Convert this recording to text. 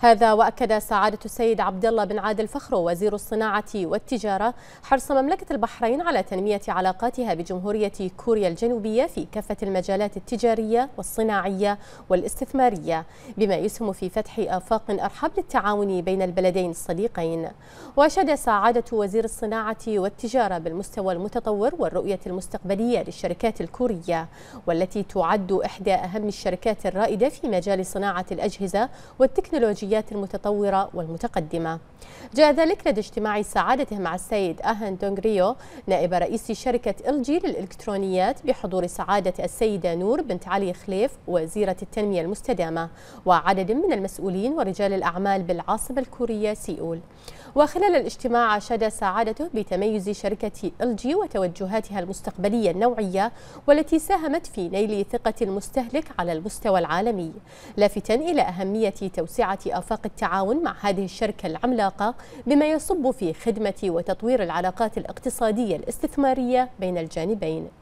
هذا واكد سعاده السيد عبد الله بن عادل فخرو وزير الصناعه والتجاره حرص مملكه البحرين على تنميه علاقاتها بجمهوريه كوريا الجنوبيه في كافه المجالات التجاريه والصناعيه والاستثماريه بما يسهم في فتح افاق ارحب للتعاون بين البلدين الصديقين واشاد سعاده وزير الصناعه والتجاره بالمستوى المتطور والرؤيه المستقبليه للشركات الكوريه والتي تعد احدى اهم الشركات الرائده في مجال صناعه الاجهزه والتكنولوجيا التكنولوجيات المتطورة والمتقدمة جاء ذلك لدى اجتماع سعادته مع السيد أهان دونغريو نائب رئيس شركة الجي للإلكترونيات بحضور سعادة السيدة نور بنت علي خليف وزيرة التنمية المستدامة وعدد من المسؤولين ورجال الأعمال بالعاصمة الكورية سيئول وخلال الاجتماع أشاد سعادته بتميز شركة ال جي وتوجهاتها المستقبلية النوعية والتي ساهمت في نيل ثقة المستهلك على المستوى العالمي لافتا إلى أهمية توسعة آفاق التعاون مع هذه الشركة العملاقة بما يصب في خدمة وتطوير العلاقات الاقتصادية الاستثمارية بين الجانبين